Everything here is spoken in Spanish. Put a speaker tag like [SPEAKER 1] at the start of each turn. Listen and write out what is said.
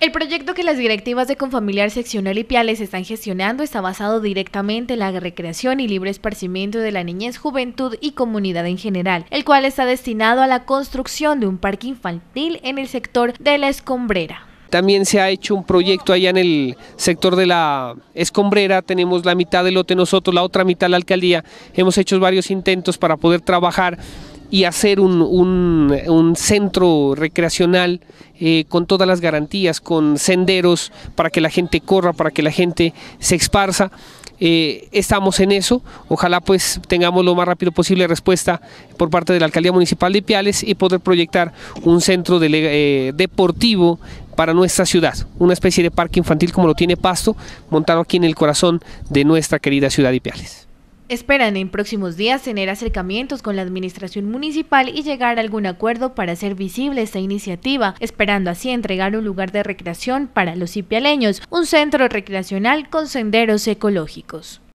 [SPEAKER 1] El proyecto que las directivas de Confamiliar Seccional y Piales están gestionando está basado directamente en la recreación y libre esparcimiento de la niñez, juventud y comunidad en general, el cual está destinado a la construcción de un parque infantil en el sector de la escombrera.
[SPEAKER 2] También se ha hecho un proyecto allá en el sector de la escombrera, tenemos la mitad del lote nosotros, la otra mitad la alcaldía. Hemos hecho varios intentos para poder trabajar y hacer un, centro recreacional eh, con todas las garantías, con senderos para que la gente corra, para que la gente se esparza. Eh, estamos en eso, ojalá pues tengamos lo más rápido posible respuesta por parte de la Alcaldía Municipal de Piales y poder proyectar un centro eh, deportivo para nuestra ciudad, una especie de parque infantil como lo tiene Pasto, montado aquí en el corazón de nuestra querida ciudad de Piales.
[SPEAKER 1] Esperan en próximos días tener acercamientos con la administración municipal y llegar a algún acuerdo para hacer visible esta iniciativa, esperando así entregar un lugar de recreación para los cipialeños, un centro recreacional con senderos ecológicos.